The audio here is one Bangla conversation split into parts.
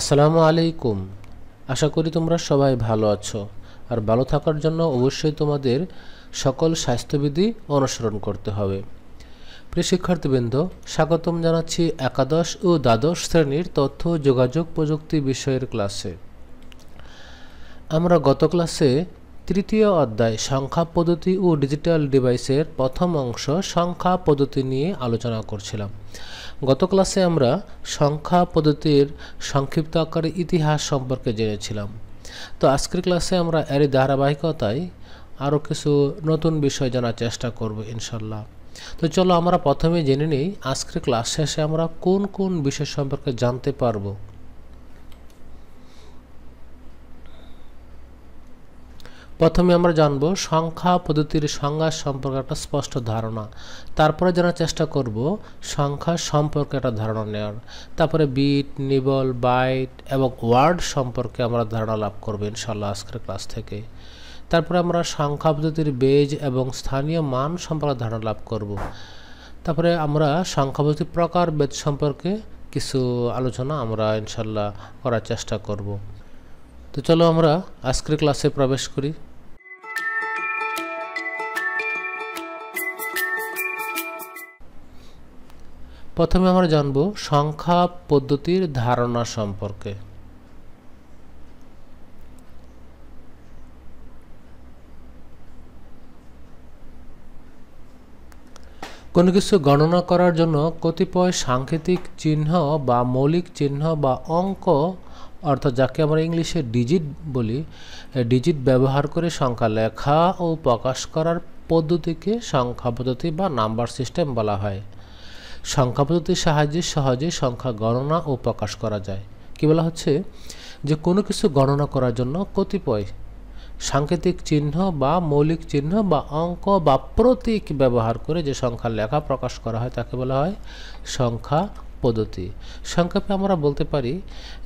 আসসালামু আলাইকুম আশা করি তোমরা সবাই ভালো আছো আর ভালো থাকার জন্য অবশ্যই তোমাদের সকল স্বাস্থ্যবিধি অনুসরণ করতে হবে প্রিয় শিক্ষার্থীবৃন্দ স্বাগতম জানাচ্ছি একাদশ ও দ্বাদশ শ্রেণীর তথ্য যোগাযোগ প্রযুক্তি বিষয়ের ক্লাসে আমরা গত ক্লাসে তৃতীয় অধ্যায় সংখ্যা পদ্ধতি ও ডিজিটাল ডিভাইসের প্রথম অংশ সংখ্যা পদ্ধতি নিয়ে আলোচনা করছিলাম গত ক্লাসে আমরা সংখ্যা পদ্ধতির সংক্ষিপ্ত আকারে ইতিহাস সম্পর্কে জেনেছিলাম তো আজকের ক্লাসে আমরা এরই ধারাবাহিকতায় আরও কিছু নতুন বিষয় জানার চেষ্টা করব ইনশাল্লাহ তো চলো আমরা প্রথমে জেনে নিই আজকের ক্লাস শেষে আমরা কোন কোন বিষয় সম্পর্কে জানতে পারবো প্রথমে আমরা জানব সংখ্যা পদ্ধতির সংজ্ঞা সম্পর্কে একটা স্পষ্ট ধারণা তারপরে জানার চেষ্টা করব সংখ্যা সম্পর্কে একটা ধারণা নেওয়ার তারপরে বিট নিবল বাইট এবং ওয়ার্ড সম্পর্কে আমরা ধারণা লাভ করব ইনশাল্লাহ আজকের ক্লাস থেকে তারপরে আমরা সংখ্যা পদ্ধতির বেজ এবং স্থানীয় মান সম্পর্কে ধারণা লাভ করব তারপরে আমরা সংখ্যা পদ্ধতির প্রকার বেদ সম্পর্কে কিছু আলোচনা আমরা ইনশাল্লাহ করার চেষ্টা করব তো চলো আমরা আজকের ক্লাসে প্রবেশ করি প্রথমে আমরা জানব সংখ্যা পদ্ধতির ধারণা সম্পর্কে কোনো কিছু গণনা করার জন্য কতিপয় সাংকেতিক চিহ্ন বা মৌলিক চিহ্ন বা অঙ্ক অর্থাৎ যাকে আমরা ইংলিশে ডিজিট বলি ডিজিট ব্যবহার করে সংখ্যা লেখা ও প্রকাশ করার পদ্ধতিকে সংখ্যা পদ্ধতি বা নাম্বার সিস্টেম বলা হয় সংখ্যা পদ্ধতির সাহায্যে সহজে সংখ্যা গণনা ও প্রকাশ করা যায় কী বলা হচ্ছে যে কোনো কিছু গণনা করার জন্য কতিপয় সাংকেতিক চিহ্ন বা মৌলিক চিহ্ন বা অঙ্ক বা প্রতীক ব্যবহার করে যে সংখ্যা লেখা প্রকাশ করা হয় তাকে বলা হয় সংখ্যা পদ্ধতি সংক্ষেপে আমরা বলতে পারি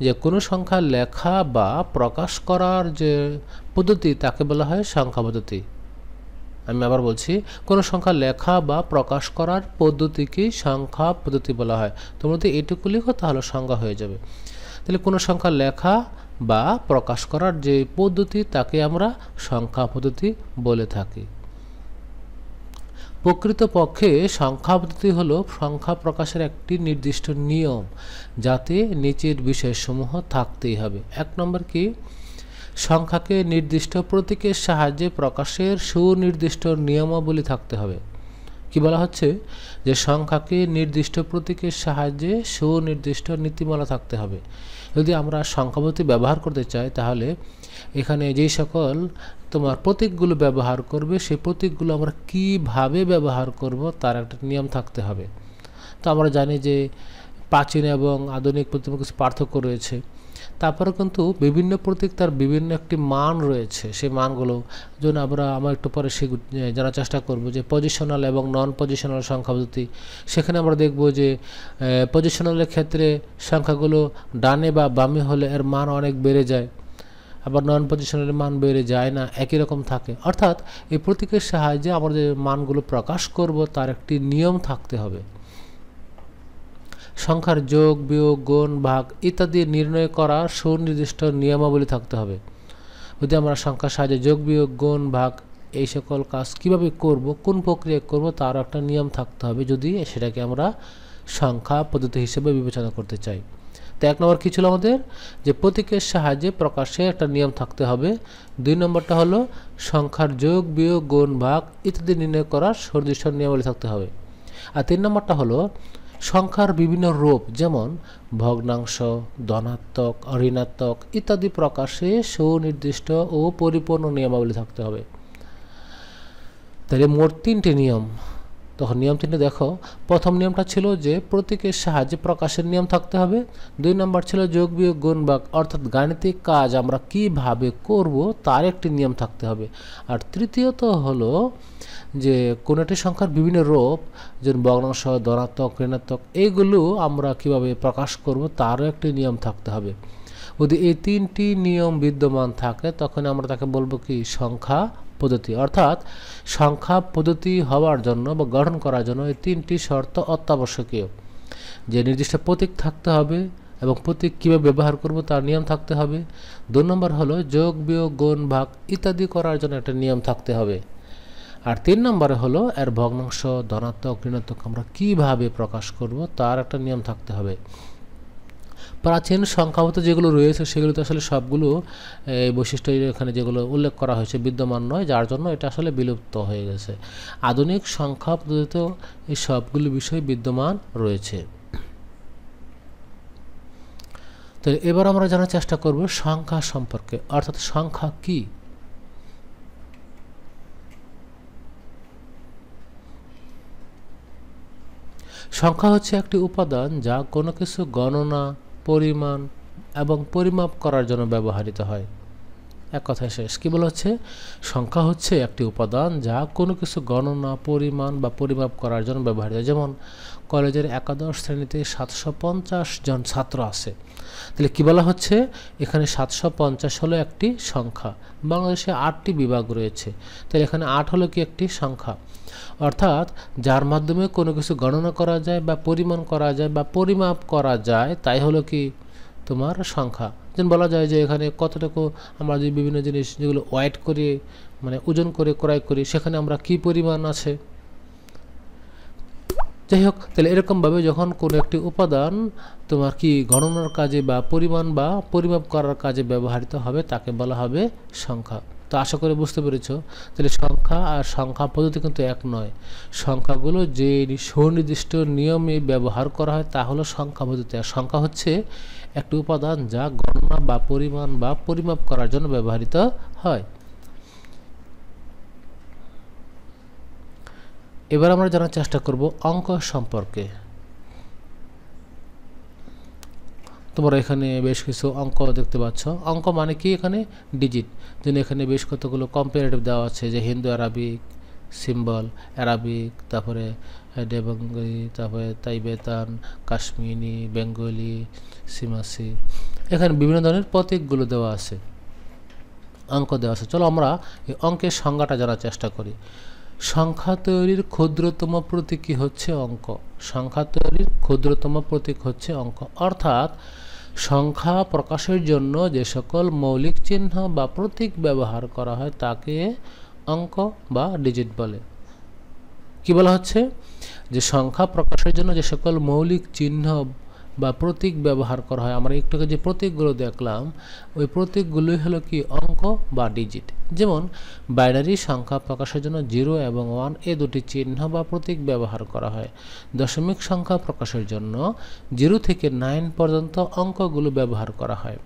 যে কোনো সংখ্যা লেখা বা প্রকাশ করার যে পদ্ধতি তাকে বলা হয় সংখ্যা পদ্ধতি আমি আবার বলছি কোনো সংখ্যা লেখা বা প্রকাশ করার পদ্ধতিকে সংখ্যা পদ্ধতি বলা হয় তোমরা যদি এটুকু লিখো তাহলে সংজ্ঞা হয়ে যাবে তাহলে কোনো সংখ্যা লেখা বা প্রকাশ করার যে পদ্ধতি তাকে আমরা সংখ্যা পদ্ধতি বলে থাকি প্রকৃতপক্ষে সংখ্যা পদ্ধতি হলো সংখ্যা প্রকাশের একটি নির্দিষ্ট নিয়ম যাতে নিচের বিষয়সমূহ থাকতেই হবে এক নম্বর কি সংখ্যাকে নির্দিষ্ট প্রতীকের সাহায্যে প্রকাশের সুনির্দিষ্ট নিয়মাবলী থাকতে হবে কি বলা হচ্ছে যে সংখ্যাকে নির্দিষ্ট প্রতীকের সাহায্যে সুনির্দিষ্ট নীতিমালা থাকতে হবে যদি আমরা সংখ্যাপতি ব্যবহার করতে চাই তাহলে এখানে যেই সকল তোমার প্রতীকগুলো ব্যবহার করবে সেই প্রতীকগুলো আমরা কিভাবে ব্যবহার করব তার একটা নিয়ম থাকতে হবে তো আমরা জানি যে প্রাচীন এবং আধুনিক প্রতীক কিছু পার্থক্য রয়েছে তারপরে কিন্তু বিভিন্ন প্রতীক তার বিভিন্ন একটি মান রয়েছে সেই মানগুলো যেন আমরা আমার একটু পরে সে জানার চেষ্টা করব যে পজিশনাল এবং নন পজিশনাল সংখ্যা পদ্ধতি সেখানে আমরা দেখব যে পজিশনালের ক্ষেত্রে সংখ্যাগুলো ডানে বা বামে হলে এর মান অনেক বেড়ে যায় আবার নন পজিশনের মান বেড়ে যায় না একই রকম থাকে অর্থাৎ এই প্রতীকের সাহায্যে আমরা যে মানগুলো প্রকাশ করব তার একটি নিয়ম থাকতে হবে সংখ্যার যোগ বিয়োগ গুণ ভাগ ইত্যাদি নির্ণয় করা সুনির্দিষ্ট নিয়মাবলী থাকতে হবে যদি আমরা সংখ্যার সাহায্যে যোগ বিয়োগ গুণ ভাগ এই সকল কাজ কিভাবে করব কোন প্রক্রিয়া করব তার একটা নিয়ম থাকতে হবে যদি সেটাকে আমরা সংখ্যা পদ্ধতি হিসেবে বিবেচনা করতে চাই তো এক নম্বর কী ছিল আমাদের যে প্রতীকের সাহায্যে প্রকাশে একটা নিয়ম থাকতে হবে দুই নম্বরটা হলো সংখ্যার যোগ বিয়োগ গুণ ভাগ ইত্যাদি নির্ণয় করার সুনির্দিষ্ট নিয়মাবলী থাকতে হবে আর তিন নম্বরটা হলো সংখ্যার বিভিন্ন রূপ যেমন ভগ্নাংশ ধনাত্মক ঋণাত্মক ইত্যাদি প্রকাশে সুনির্দিষ্ট ও পরিপূর্ণ নিয়মাবলী থাকতে হবে তাহলে মোট তিনটি নিয়ম তখন নিয়ম তিনি দেখো প্রথম নিয়মটা ছিল যে প্রতীকের সাহায্যে প্রকাশের নিয়ম থাকতে হবে দুই নম্বর ছিল যোগ বিয়োগ গুণ বাক অর্থাৎ গাণিতিক কাজ আমরা কিভাবে করব তার একটি নিয়ম থাকতে হবে আর তৃতীয়ত হলো যে কোনো একটি সংখ্যার বিভিন্ন রূপ যেমন ভগ্নাংশ ধনাত্মক ঋণাত্মক এইগুলো আমরা কিভাবে প্রকাশ করব তারও একটি নিয়ম থাকতে হবে যদি এই তিনটি নিয়ম বিদ্যমান থাকে তখন আমরা তাকে বলবো কি সংখ্যা পদ্ধতি অর্থাৎ সংখ্যা পদ্ধতি হওয়ার জন্য বা গঠন করার জন্য এই তিনটি শর্ত অত্যাবশ্যকীয় যে নির্দিষ্ট প্রতীক থাকতে হবে এবং প্রতীক কীভাবে ব্যবহার করব তার নিয়ম থাকতে হবে দু নম্বর হলো যোগ বিয়োগ গুণ ভাগ ইত্যাদি করার জন্য একটা নিয়ম থাকতে হবে আর তিন নম্বরে হলো এর ভগ্নাংশ ধনাত্মক ঋণাত্মক আমরা কীভাবে প্রকাশ করব তার একটা নিয়ম থাকতে হবে প্রাচীন সংখ্যাগত যেগুলো রয়েছে সেগুলো তো আসলে সবগুলো এই বৈশিষ্ট্য এখানে যেগুলো উল্লেখ করা হয়েছে বিদ্যমান নয় যার জন্য এটা আসলে বিলুপ্ত হয়ে গেছে আধুনিক সংখ্যা পদ্ধতিতেও এই সবগুলো বিষয় বিদ্যমান রয়েছে তো এবার আমরা জানার চেষ্টা করব সংখ্যা সম্পর্কে অর্থাৎ সংখ্যা কি সংখ্যা হচ্ছে একটি উপাদান যা কোনো কিছু গণনা পরিমাণ এবং পরিমাপ করার জন্য ব্যবহৃত হয় এক কথায় শেষ কী বলা হচ্ছে সংখ্যা হচ্ছে একটি উপাদান যা কোনো কিছু গণনা পরিমাণ বা পরিমাপ করার জন্য ব্যবহৃত যেমন কলেজের একাদশ শ্রেণীতে সাতশো জন ছাত্র আছে তাহলে কি বলা হচ্ছে এখানে সাতশো পঞ্চাশ হলো একটি সংখ্যা বাংলাদেশে আটটি বিভাগ রয়েছে তাহলে এখানে আট হলো কি একটি সংখ্যা অর্থাৎ যার মাধ্যমে কোনো কিছু গণনা করা যায় বা পরিমাণ করা যায় বা পরিমাপ করা যায় তাই হলো কি তোমার সংখ্যা যেন বলা যায় যে এখানে কতটুকু আমরা যে বিভিন্ন জিনিস যেগুলো ওয়াইট করে মানে ওজন করে ক্রয় করি সেখানে আমরা কি পরিমাণ আছে যাই হোক তাহলে এরকমভাবে যখন কোনো একটি উপাদান তোমার কি গণনার কাজে বা পরিমাণ বা পরিমাপ করার কাজে ব্যবহৃত হবে তাকে বলা হবে সংখ্যা তো আশা করে বুঝতে পেরেছ তাহলে সংখ্যা আর সংখ্যা পদ্ধতি কিন্তু এক নয় সংখ্যাগুলো যে সুনির্দিষ্ট নিয়মে ব্যবহার করা হয় তা হলো সংখ্যা পদ্ধতি আর সংখ্যা হচ্ছে একটি উপাদান যা গণনা বা পরিমাণ বা পরিমাপ করার জন্য ব্যবহৃত হয় এবার আমরা জানার চেষ্টা করব অঙ্ক সম্পর্কে তোমরা এখানে বেশ কিছু অঙ্ক দেখতে পাচ্ছ অঙ্ক মানে কি এখানে ডিজিট যেন এখানে বেশ কতগুলো কম্পারেটিভ দেওয়া আছে যে হিন্দু অ্যারাবিক সিম্বল অ্যারাবিক তারপরে ডেবঙ্গলি তারপরে তাইবেতান কাশ্মীরি বেঙ্গলি সিমাসি এখানে বিভিন্ন ধরনের প্রতীকগুলো দেওয়া আছে অঙ্ক দেওয়া আছে চলো আমরা এই অঙ্কের সংজ্ঞাটা জানার চেষ্টা করি সংখ্যা তৈরির ক্ষুদ্রতম প্রতীকী হচ্ছে অঙ্ক সংখ্যা তৈরির ক্ষুদ্রতম প্রতীক হচ্ছে অঙ্ক অর্থাৎ সংখ্যা প্রকাশের জন্য যে সকল মৌলিক চিহ্ন বা প্রতীক ব্যবহার করা হয় তাকে অঙ্ক বা ডিজিট বলে কি বলা হচ্ছে যে সংখ্যা প্রকাশের জন্য যে সকল মৌলিক চিহ্ন বা প্রতীক ব্যবহার করা হয় আমরা একটুকে যে প্রতীকগুলো দেখলাম ওই প্রতীকগুলোই হলো কি অঙ্ক বা ডিজিট যেমন বাইনারি সংখ্যা প্রকাশের জন্য জিরো এবং ওয়ান এ দুটি চিহ্ন বা প্রতীক ব্যবহার করা হয় দশমিক সংখ্যা প্রকাশের জন্য জিরো থেকে নাইন পর্যন্ত অঙ্কগুলো ব্যবহার করা হয়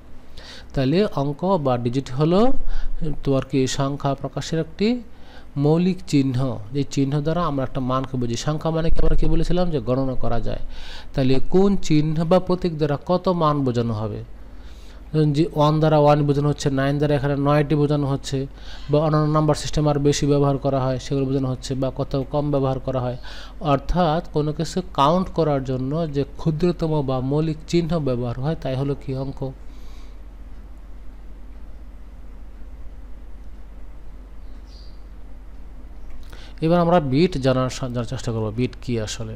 তাহলে অঙ্ক বা ডিজিট হলো তোমার কি সংখ্যা প্রকাশের একটি মৌলিক চিহ্ন যে চিহ্ন দ্বারা আমরা একটা মানকে বুঝি সংখ্যা মানে আমরা কি বলেছিলাম যে গণনা করা যায় তাহলে কোন চিহ্ন বা প্রতীক দ্বারা কত মান বোঝানো হবে যে ওয়ান দ্বারা ওয়ান বোঝানো হচ্ছে নাইন দ্বারা এখানে নয়টি বোঝানো হচ্ছে বা অন্যান্য নাম্বার সিস্টেম আর বেশি ব্যবহার করা হয় সেগুলো বোঝানো হচ্ছে বা কত কম ব্যবহার করা হয় অর্থাৎ কোনো কিছু কাউন্ট করার জন্য যে ক্ষুদ্রতম বা মৌলিক চিহ্ন ব্যবহার হয় তাই হলো কি অঙ্ক এবার আমরা বিট জানার জানার চেষ্টা করব বিট কি আসলে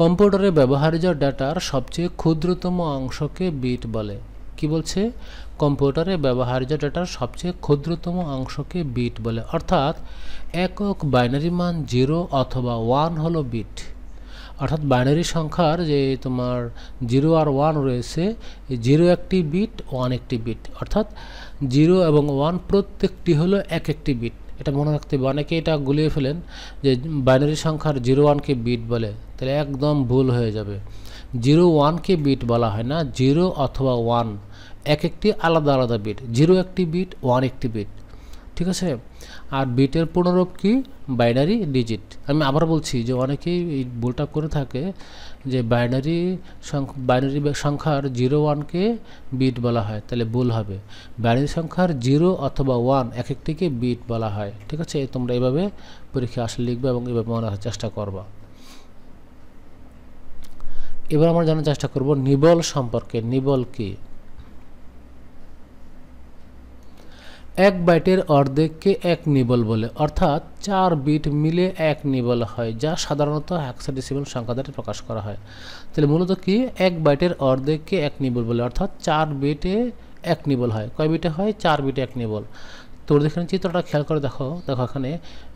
কম্পিউটারে ব্যবহার্য ডাটার সবচেয়ে ক্ষুদ্রতম অংশকে বিট বলে কি বলছে কম্পিউটারে ব্যবহার্য ডাটার সবচেয়ে ক্ষুদ্রতম অংশকে বিট বলে অর্থাৎ একক বাইনারি মান জিরো অথবা ওয়ান হলো বিট অর্থাৎ বাইনারি সংখ্যার যে তোমার জিরো আর ওয়ান রয়েছে জিরো একটি বিট ওয়ান একটি বিট অর্থাৎ জিরো এবং ওয়ান প্রত্যেকটি হলো এক একটি বিট এটা মনে রাখতে হবে অনেকে এটা গুলিয়ে ফেলেন যে বাইনারি সংখ্যার জিরো ওয়ানকে বিট বলে তাহলে একদম ভুল হয়ে যাবে জিরো ওয়ানকে বিট বলা হয় না জিরো অথবা ওয়ান এক একটি আলাদা আলাদা বিট জিরো একটি বিট ওয়ান একটি বিট ঠিক আছে আর বিটের পুনরূপ কি বাইনারি ডিজিট আমি আবার বলছি যে অনেকেই এই ভুলটা করে থাকে যে বাইনারি বাইনারি সংখ্যার জিরো ওয়ানকে বিট বলা হয় তাহলে ভুল হবে বাইনারি সংখ্যার জিরো অথবা ওয়ান এক একটিকে বিট বলা হয় ঠিক আছে তোমরা এভাবে পরীক্ষা আসলে লিখবে এবং এভাবে মনে রাখার চেষ্টা করবা এবার আমরা জানার চেষ্টা করব নিবল সম্পর্কে নিবল কী এক বাইটের অর্ধেককে এক নিবল বলে অর্থাৎ চার বিট মিলে এক নিবল হয় যা সাধারণত ডিসিবল সংখ্যা দ্বারা প্রকাশ করা হয় তাহলে মূলত কি এক বাইটের অর্ধেককে এক নিবল বলে অর্থাৎ চার বিটে এক নিবল হয় কয় বিটে হয় চার বিটে এক নিবল তোর এখানে চিত্রটা খেয়াল করে দেখো দেখো এখানে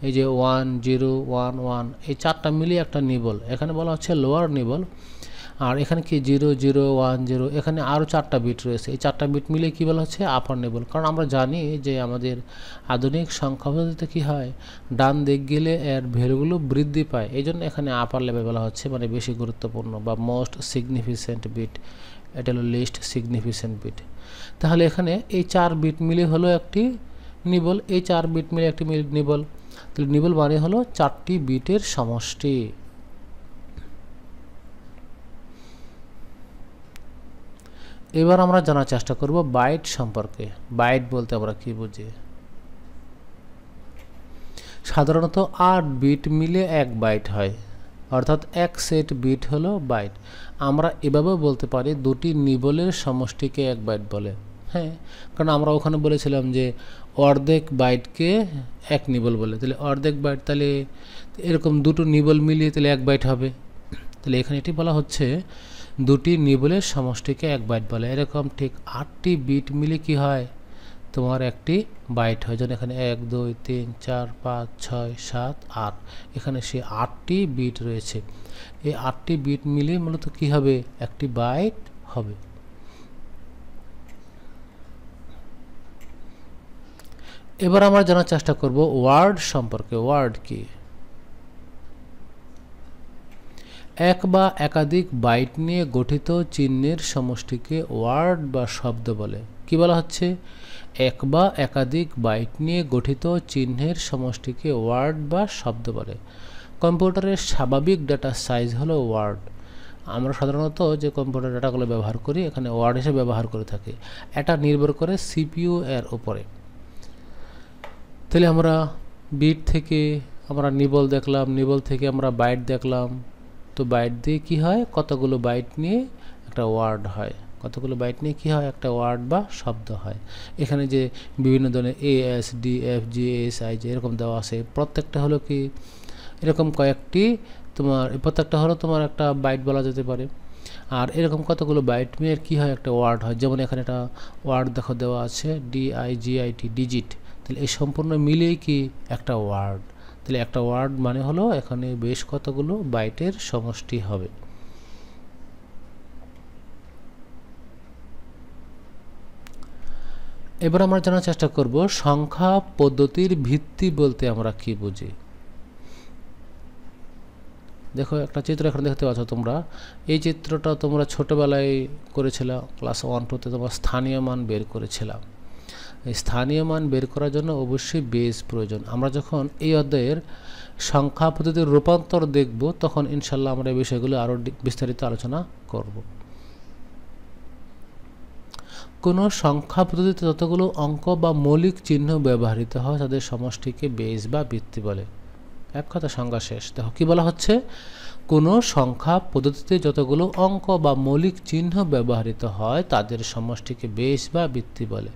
এই যে ওয়ান জিরো ওয়ান ওয়ান এই চারটা মিলিয়ে একটা নিবল এখানে বলা হচ্ছে লোয়ার নিবল আর এখানে কি জিরো জিরো ওয়ান জিরো এখানে আরও চারটা বিট রয়েছে এই চারটা বিট মিলে কী বলা হচ্ছে আপার নেবল কারণ আমরা জানি যে আমাদের আধুনিক সংখ্যা পদ্ধতিতে কী হয় ডান দিক গেলে এর ভ্যালুগুলো বৃদ্ধি পায় এই জন্য এখানে আপার লেভেল বলা হচ্ছে মানে বেশি গুরুত্বপূর্ণ বা মোস্ট সিগনিফিসেন্ট বিট এটা হলো লিস্ট সিগনিফিসেন্ট বিট তাহলে এখানে এই চার বিট মিলে হলো একটি নিবল এই চার বিট মিলে একটি নিবল তাহলে নিবল মানে হলো চারটি বিটের সমষ্টি এবার আমরা জানার চেষ্টা করব বাইট সম্পর্কে বাইট বলতে আমরা কি বুঝি সাধারণত আট বিট মিলে এক বাইট হয় অর্থাৎ এক সেট বিট হলো বাইট আমরা এভাবেও বলতে পারি দুটি নিবলের সমষ্টিকে এক বাইট বলে হ্যাঁ কারণ আমরা ওখানে বলেছিলাম যে অর্ধেক বাইটকে এক নিবল বলে তাহলে অর্ধেক বাইট তাহলে এরকম দুটো নিবল মিলিয়ে তাহলে এক বাইট হবে তাহলে এখানে এটি বলা হচ্ছে দুটি নিবলের সমষ্টিকে এক বাইট বলে এরকম ঠিক আটটি বিট মিলে কি হয় তোমার একটি বাইট হয় যেন এখানে এক দুই তিন চার পাঁচ ছয় সাত আট এখানে সে আটটি বিট রয়েছে এই আটটি বিট মিলে মূলত কি হবে একটি বাইট হবে এবার আমরা জানার চেষ্টা করব ওয়ার্ড সম্পর্কে ওয়ার্ড কি এক বা একাধিক বাইট নিয়ে গঠিত চিহ্নের সমষ্টিকে ওয়ার্ড বা শব্দ বলে কি বলা হচ্ছে এক বা একাধিক বাইট নিয়ে গঠিত চিহ্নের সমষ্টিকে ওয়ার্ড বা শব্দ বলে কম্পিউটারের স্বাভাবিক ডাটা সাইজ হলো ওয়ার্ড আমরা সাধারণত যে কম্পিউটার ডাটাগুলো ব্যবহার করি এখানে ওয়ার্ড হিসেবে ব্যবহার করে থাকি এটা নির্ভর করে সিপিইউ এর উপরে তাহলে আমরা বিট থেকে আমরা নিবল দেখলাম নিবল থেকে আমরা বাইট দেখলাম তো বাইট দিয়ে কি হয় কতগুলো বাইট নিয়ে একটা ওয়ার্ড হয় কতগুলো বাইট নিয়ে কী হয় একটা ওয়ার্ড বা শব্দ হয় এখানে যে বিভিন্ন ধরনের A S D F G S I G এরকম দেওয়া আছে প্রত্যেকটা হলো কি এরকম কয়েকটি তোমার প্রত্যেকটা হলো তোমার একটা বাইট বলা যেতে পারে আর এরকম কতগুলো বাইট নিয়ে কী হয় একটা ওয়ার্ড হয় যেমন এখানে একটা ওয়ার্ড দেখো দেওয়া আছে D I G I T digit তাহলে এই সম্পূর্ণ মিলেই কি একটা ওয়ার্ড তাহলে একটা ওয়ার্ড মানে হলো এখানে বেশ কতগুলো বাইটের সমষ্টি হবে এবার আমরা জানার চেষ্টা করব সংখ্যা পদ্ধতির ভিত্তি বলতে আমরা কি বুঝি দেখো একটা চিত্র এখানে দেখতে পাচ্ছ তোমরা এই চিত্রটা তোমরা ছোটোবেলায় করেছিলাম ক্লাস ওয়ান টুতে তোমরা স্থানীয় মান বের করেছিলাম স্থানীয় মান বের করার জন্য অবশ্যই বেস প্রয়োজন আমরা যখন এই অধ্যায়ের সংখ্যা পদ্ধতির রূপান্তর দেখব তখন ইনশাল্লাহ আমরা এই বিষয়গুলো আরও বিস্তারিত আলোচনা করব কোনো সংখ্যা পদ্ধতিতে যতগুলো অঙ্ক বা মৌলিক চিহ্ন ব্যবহৃত হয় তাদের সমষ্টিকে বেস বা বৃত্তি বলে এক কথা সংজ্ঞা শেষ দেখো কী বলা হচ্ছে কোনো সংখ্যা পদ্ধতিতে যতগুলো অঙ্ক বা মৌলিক চিহ্ন ব্যবহৃত হয় তাদের সমষ্টিকে বেস বা বৃত্তি বলে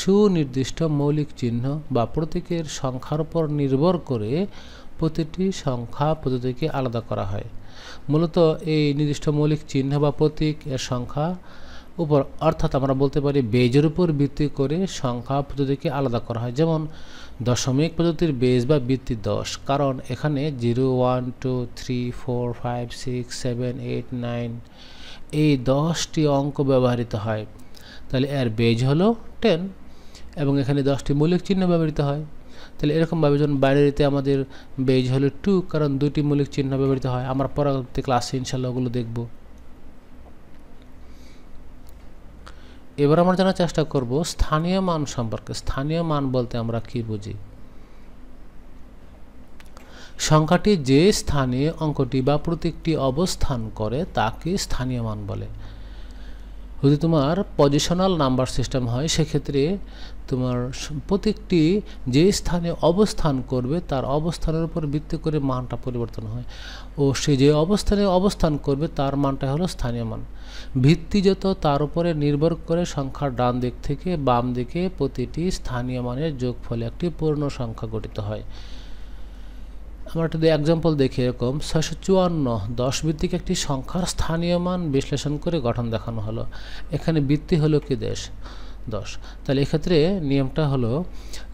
সুনির্দিষ্ট মৌলিক চিহ্ন বা প্রতীকের সংখ্যার উপর নির্ভর করে প্রতিটি সংখ্যা পদ্ধতিকে আলাদা করা হয় মূলত এই নির্দিষ্ট মৌলিক চিহ্ন বা প্রতীক এর সংখ্যা উপর অর্থাৎ আমরা বলতে পারি বেজের উপর ভিত্তি করে সংখ্যা পদ্ধতিকে আলাদা করা হয় যেমন দশমিক পদ্ধতির বেজ বা ভিত্তি দশ কারণ এখানে zero one two three four five six seven eight nine এই দশটি অঙ্ক ব্যবহৃত হয় তাহলে এর বেজ হলো টেন এবং এখানে দশটি মৌলিক চিহ্ন ব্যবহৃত হয় তাহলে এরকমভাবে যখন বাইরেতে আমাদের বেজ হলো টু কারণ দুটি মৌলিক চিহ্ন ব্যবহৃত হয় আমরা পরবর্তী ক্লাসে ইনশাল্লাহ ওগুলো দেখব এবার আমরা জানার চেষ্টা করব স্থানীয় মান সম্পর্কে স্থানীয় মান বলতে আমরা কি বুঝি সংখ্যাটি যে স্থানে অঙ্কটি বা প্রতীকটি অবস্থান করে তাকে স্থানীয় মান বলে যদি তোমার পজিশনাল নাম্বার সিস্টেম হয় সেক্ষেত্রে তোমার প্রত্যেকটি যে স্থানে অবস্থান করবে তার অবস্থানের উপর ভিত্তি করে মানটা পরিবর্তন হয় ও সে যে অবস্থানে অবস্থান করবে তার মানটা হলো স্থানীয় মান ভিত্তি যত তার উপরে নির্ভর করে সংখ্যার ডান দিক থেকে বাম দিকে প্রতিটি স্থানীয় মানের যোগফলে একটি পূর্ণ সংখ্যা গঠিত হয় আমরা একটা এক্সাম্পল দেখি এরকম ছয়শো চুয়ান্ন দশ ভিত্তিক একটি সংখ্যার স্থানীয় মান বিশ্লেষণ করে গঠন দেখানো হলো এখানে বৃত্তি হলো কি দেশ দশ তাহলে এক্ষেত্রে নিয়মটা হলো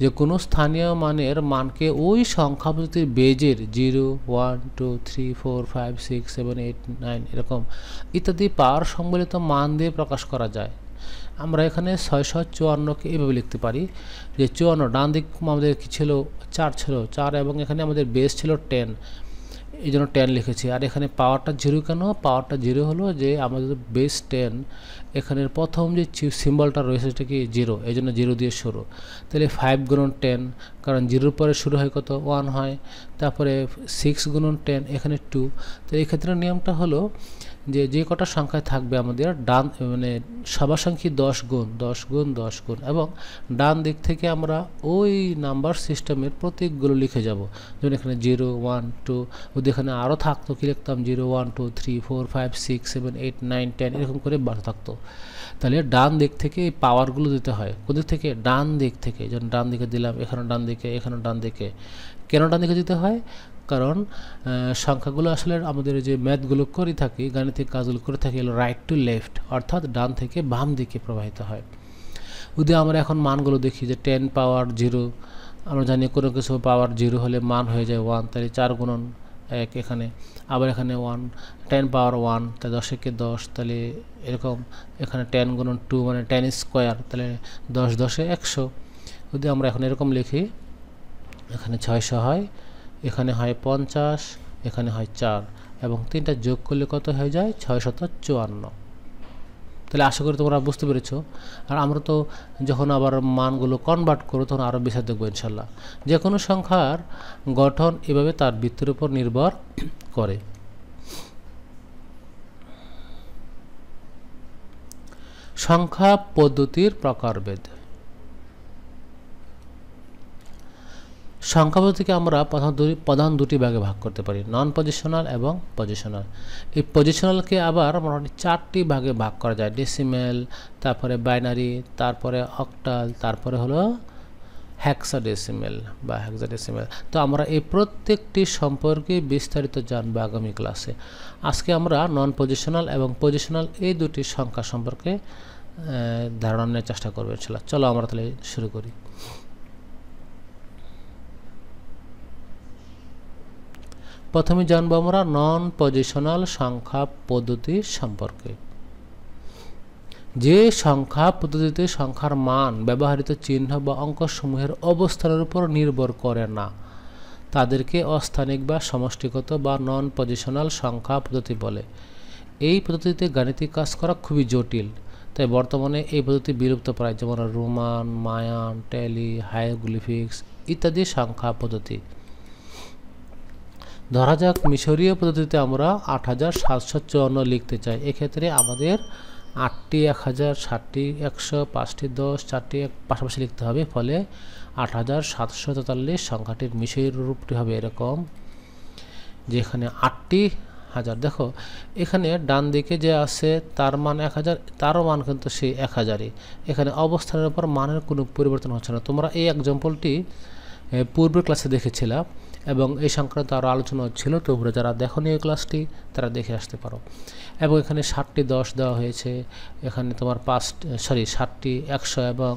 যে কোনো স্থানীয় মানের মানকে ওই সংখ্যা পদ্ধতির বেজের zero one two three four five six seven eight nine এরকম ইত্যাদি পাওয়ার সম্বলিত মান দিয়ে প্রকাশ করা যায় আমরা এখানে ছয়শ চুয়ান্নকে এভাবে লিখতে পারি যে চুয়ান্ন ডান দিক আমাদের কী ছিল চার ছিল চার এবং এখানে আমাদের বেস ছিল টেন এই জন্য টেন লিখেছি আর এখানে পাওয়ারটা জিরো কেন পাওয়ারটা জিরো হলো যে আমাদের বেস টেন এখানের প্রথম যে সিম্বলটা রয়েছে সেটা কি জিরো এই জন্য জিরো দিয়ে শুরু তাহলে ফাইভ গুণন টেন কারণ জিরোর পরে শুরু হয় কত ওয়ান হয় তারপরে সিক্স গুণন টেন এখানে টু তো এই ক্ষেত্রে নিয়মটা হলো যে যে কটা সংখ্যায় থাকবে আমাদের ডান মানে সভাসংখ্যী দশ গুণ দশ গুণ দশ গুণ এবং ডান দিক থেকে আমরা ওই নাম্বার সিস্টেমের প্রতীকগুলো লিখে যাব যেমন এখানে জিরো ওয়ান টু ওদের এখানে আরও থাকতো কি লিখতাম zero one two three four five six seven eight nine ten এরকম করে বাড়তে থাকতো তাহলে ডান দিক থেকে এই পাওয়ারগুলো দিতে হয় ওদের থেকে ডান দিক থেকে যেমন ডান দিকে দিলাম এখানে ডান দিকে এখানে ডান দিকে কেন ডান দিকে দিতে হয় কারণ সংখ্যাগুলো আসলে আমাদের যে ম্যাথগুলো করে থাকি গাণিতিক কাজগুলো করে থাকি রাইট টু লেফট অর্থাৎ ডান থেকে বাম দিকে প্রবাহিত হয় যদি আমরা এখন মানগুলো দেখি যে টেন পাওয়ার জিরো আমরা জানি কোনো কিছু পাওয়ার জিরো হলে মান হয়ে যায় ওয়ান তাহলে চার গুণন এক এখানে আবার এখানে ওয়ান টেন পাওয়ার ওয়ান তাই একে দশ তাহলে এরকম এখানে টেন গুণন টু মানে টেন স্কোয়ার তাহলে দশ দশে একশো যদি আমরা এখন এরকম লিখি এখানে ছয়শো হয় এখানে হয় পঞ্চাশ এখানে হয় চার এবং তিনটা যোগ করলে কত হয়ে যায় ছয়শত চুয়ান্ন তাহলে আশা করি তোমরা বুঝতে পেরেছো আর আমরা তো যখন আবার মানগুলো কনভার্ট করো তখন আরও বিষয় দেখবো ইনশাল্লাহ যে কোনো সংখ্যার গঠন এভাবে তার বৃত্তির উপর নির্ভর করে সংখ্যা পদ্ধতির প্রকারভেদ থেকে আমরা প্রধান দুটি প্রধান দুটি ভাগে ভাগ করতে পারি নন পজিশনাল এবং পজিশনাল এই পজিশনালকে আবার মোটামুটি চারটি ভাগে ভাগ করা যায় ডেসিমেল তারপরে বাইনারি তারপরে অক্টাল তারপরে হলো ডেসিমেল বা ডেসিমেল তো আমরা এই প্রত্যেকটি সম্পর্কে বিস্তারিত জানবো আগামী ক্লাসে আজকে আমরা নন পজিশনাল এবং পজিশনাল এই দুটি সংখ্যা সম্পর্কে ধারণা নেওয়ার চেষ্টা করবো চলো আমরা তাহলে শুরু করি প্রথমে জানব আমরা নন পজিশনাল সংখ্যা পদ্ধতি সম্পর্কে যে সংখ্যা পদ্ধতিতে সংখ্যার মান ব্যবহৃত চিহ্ন বা অঙ্কসমূহের অবস্থানের উপর নির্ভর করে না তাদেরকে অস্থানিক বা সমষ্টিগত বা নন পজিশনাল সংখ্যা পদ্ধতি বলে এই পদ্ধতিতে গাণিতিক কাজ করা খুবই জটিল তাই বর্তমানে এই পদ্ধতি বিলুপ্ত প্রায় যেমন রোমান মায়ান ট্যালি হায়োগ্লিফিক্স ইত্যাদি সংখ্যা পদ্ধতি ধরা যাক মিশরীয় পদ্ধতিতে আমরা আট হাজার সাতশো চুয়ান্ন লিখতে চাই এক্ষেত্রে আমাদের আটটি এক হাজার ষাটটি একশো পাঁচটি দশ চারটি এক পাশাপাশি লিখতে হবে ফলে আট হাজার সাতশো তেতাল্লিশ সংখ্যাটির মিশরীয় রূপটি হবে এরকম যেখানে আটটি হাজার দেখো এখানে ডান দিকে যে আছে তার মান এক হাজার তারও মান কিন্তু সেই এক হাজারই এখানে অবস্থানের উপর মানের কোনো পরিবর্তন হচ্ছে না তোমরা এই এক্সাম্পলটি পূর্বের ক্লাসে দেখেছিলাম এবং এই সংক্রান্ত আরও আলোচনা ছিল তোমরা যারা দেখো এই ক্লাসটি তারা দেখে আসতে পারো এবং এখানে ষাটটি দশ দেওয়া হয়েছে এখানে তোমার পাঁচ সরি ষাটটি একশো এবং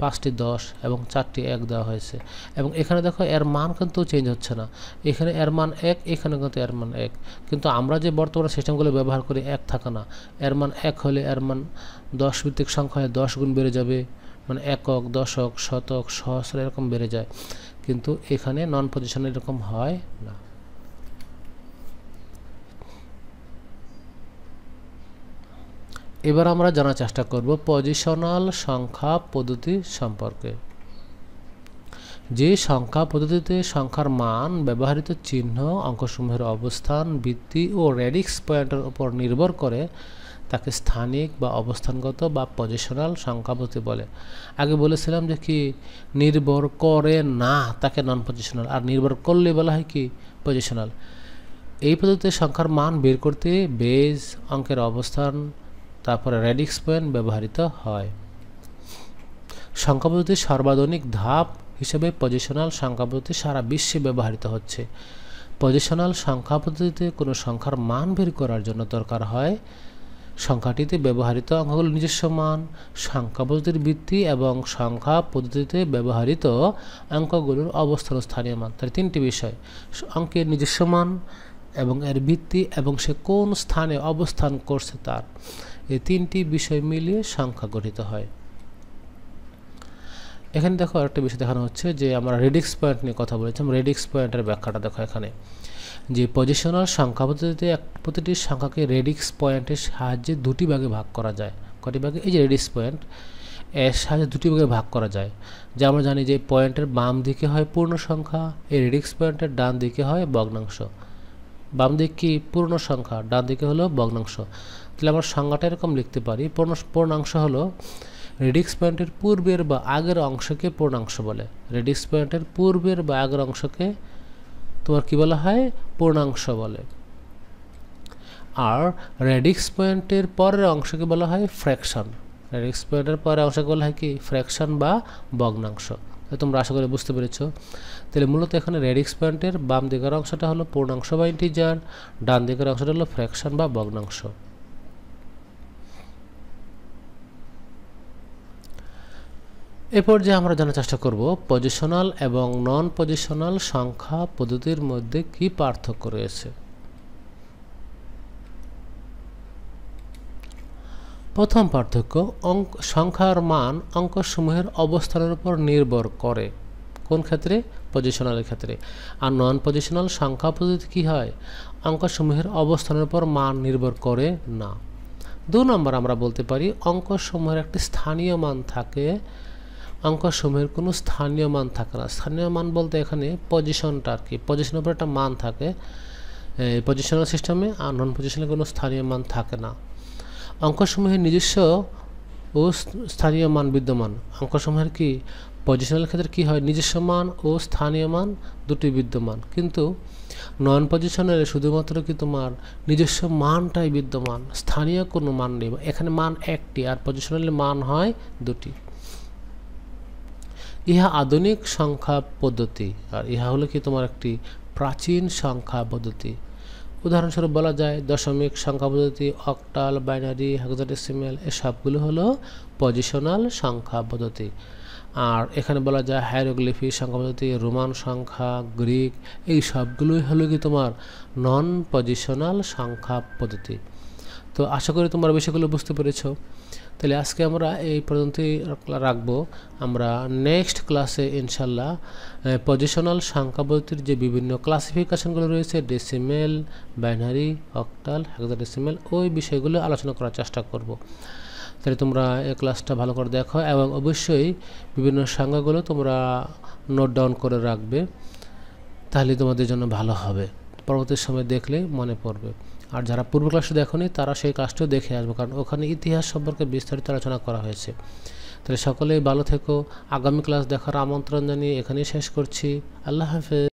পাঁচটি দশ এবং চারটি এক দেওয়া হয়েছে এবং এখানে দেখো এর মান কিন্তু চেঞ্জ হচ্ছে না এখানে এর মান এক এখানে কিন্তু এর মান এক কিন্তু আমরা যে বর্তমানে সিস্টেমগুলো ব্যবহার করি এক থাকে না এর মান এক হলে এর মান দশ ভিত্তিক সংখ্যায় দশ গুণ বেড়ে যাবে মানে একক দশক শতক সহস্র এরকম বেড়ে যায় কিন্তু এখানে নন পজিশন এরকম হয় না এবার আমরা জানার চেষ্টা করব পজিশনাল সংখ্যা পদ্ধতি সম্পর্কে যে সংখ্যা পদ্ধতিতে সংখ্যার মান ব্যবহৃত চিহ্ন অঙ্কসমূহের অবস্থান ভিত্তি ও রেডিক্স পয়েন্টের উপর নির্ভর করে তাকে স্থানিক বা অবস্থানগত বা পজিশনাল সংখ্যাপতি বলে আগে বলেছিলাম যে কি নির্ভর করে না তাকে নন পজিশনাল আর নির্ভর করলে বলা হয় কি পজিশনাল এই পদ্ধতিতে সংখ্যার মান বের করতে বেজ অঙ্কের অবস্থান তারপরে রেডিক্স পয়েন্ট ব্যবহৃত হয় সংখ্যা পদ্ধতির সর্বাধুনিক ধাপ হিসেবে পজিশনাল সংখ্যা পদ্ধতি সারা বিশ্বে ব্যবহৃত হচ্ছে পজিশনাল সংখ্যা পদ্ধতিতে কোনো সংখ্যার মান বের করার জন্য দরকার হয় সংখ্যাটিতে ব্যবহৃত অঙ্কগুলো নিজস্ব মান সংখ্যা পদ্ধতির ভিত্তি এবং সংখ্যা পদ্ধতিতে ব্যবহৃত অঙ্কগুলোর অবস্থান স্থানীয় মান তার তিনটি বিষয় অঙ্কের নিজস্ব মান এবং এর ভিত্তি এবং সে কোন স্থানে অবস্থান করছে তার এই তিনটি বিষয় মিলিয়ে সংখ্যা গঠিত হয় এখানে দেখো আরেকটা বিষয় দেখানো হচ্ছে যে আমরা রেডিক্স পয়েন্ট নিয়ে কথা বলেছি রেডিক্স পয়েন্টের ব্যাখ্যাটা দেখো এখানে যে পজিশনাল সংখ্যা পদ্ধতিতে এক প্রতিটি সংখ্যাকে রেডিক্স পয়েন্টের সাহায্যে দুটি ভাগে ভাগ করা যায় কটি ভাগে এই যে রেডিক্স পয়েন্ট এর সাহায্যে দুটি ভাগে ভাগ করা যায় যা আমরা জানি যে পয়েন্টের বাম দিকে হয় পূর্ণ সংখ্যা এই রেডিক্স পয়েন্টের ডান দিকে হয় ভগ্নাংশ বাম দিক কি পূর্ণ সংখ্যা ডান দিকে হলো ভগ্নাংশ তাহলে আমরা সংখ্যাটা এরকম লিখতে পারি পূর্ণ পূর্ণাংশ হলো রেডিক্স পয়েন্টের পূর্বের বা আগের অংশকে পূর্ণাংশ বলে রেডিক্স পয়েন্টের পূর্বের বা আগের অংশকে তোমার কি বলা হয় পূর্ণাংশ বলে আর রেডিক্স পয়েন্টের পরের অংশকে বলা হয় ফ্র্যাকশন রেডিক্স পয়েন্টের পরের অংশকে বলা হয় কি ফ্র্যাকশন বা ভগ্নাংশ তোমরা আশা করে বুঝতে পেরেছ তাহলে মূলত এখানে রেডিক্স পয়েন্টের বাম দিকের অংশটা হলো পূর্ণাংশ বা ইন্টিজার ডান দিকের অংশটা হলো ফ্র্যাকশন বা ভগ্নাংশ এরপর যে আমরা জানার চেষ্টা করব পজিশনাল এবং নন পজিশনাল সংখ্যা পদ্ধতির মধ্যে কি পার্থক্য রয়েছে প্রথম পার্থক্য অঙ্ক সংখ্যার মান অঙ্কসমূহের অবস্থানের উপর নির্ভর করে কোন ক্ষেত্রে পজিশনালের ক্ষেত্রে আর নন পজিশনাল সংখ্যা পদ্ধতি কী হয় অঙ্কসমূহের অবস্থানের উপর মান নির্ভর করে না দু নম্বর আমরা বলতে পারি অঙ্কসমূহের একটি স্থানীয় মান থাকে অঙ্কসমূহের কোনো স্থানীয় মান থাকে না স্থানীয় মান বলতে এখানে পজিশনটা আর কি পজিশনের উপর একটা মান থাকে পজিশনাল সিস্টেমে আর নন পজিশনের কোনো স্থানীয় মান থাকে না অঙ্কসমূহের নিজস্ব ও স্থানীয় মান বিদ্যমান অঙ্কসমূহের কি পজিশনাল ক্ষেত্রে কি হয় নিজস্ব মান ও স্থানীয় মান দুটি বিদ্যমান কিন্তু নন পজিশনের শুধুমাত্র কি তোমার নিজস্ব মানটাই বিদ্যমান স্থানীয় কোনো মান নেই এখানে মান একটি আর পজিশনালে মান হয় দুটি ইহা আধুনিক সংখ্যা পদ্ধতি আর ইহা হলো কি তোমার একটি প্রাচীন সংখ্যা পদ্ধতি উদাহরণস্বরূপ বলা যায় দশমিক সংখ্যা পদ্ধতি অক্টাল বাইনারি হেক্সাডেসিমেল এসবগুলো হলো পজিশনাল সংখ্যা পদ্ধতি আর এখানে বলা যায় হাইরোগ্লিফি সংখ্যা পদ্ধতি রোমান সংখ্যা গ্রিক এই সবগুলোই হলো কি তোমার নন পজিশনাল সংখ্যা পদ্ধতি তো আশা করি তোমরা বিষয়গুলো বুঝতে পেরেছো তাহলে আজকে আমরা এই পর্যন্তই রাখবো আমরা নেক্সট ক্লাসে ইনশাল্লাহ পজিশনাল সংখ্যাবতির যে বিভিন্ন ক্লাসিফিকেশনগুলো রয়েছে ডেসিমেল বাইনারি অক্টাল ডেসিমেল ওই বিষয়গুলো আলোচনা করার চেষ্টা করব। তাহলে তোমরা এই ক্লাসটা ভালো করে দেখো এবং অবশ্যই বিভিন্ন সংজ্ঞাগুলো তোমরা নোট ডাউন করে রাখবে তাহলে তোমাদের জন্য ভালো হবে পরবর্তী সময় দেখলে মনে পড়বে আর যারা পূর্ব ক্লাসটা দেখনি তারা সেই ক্লাসটিও দেখে আসবো কারণ ওখানে ইতিহাস সম্পর্কে বিস্তারিত আলোচনা করা হয়েছে তাহলে সকলেই ভালো থেকো আগামী ক্লাস দেখার আমন্ত্রণ জানিয়ে এখানেই শেষ করছি আল্লাহ হাফেজ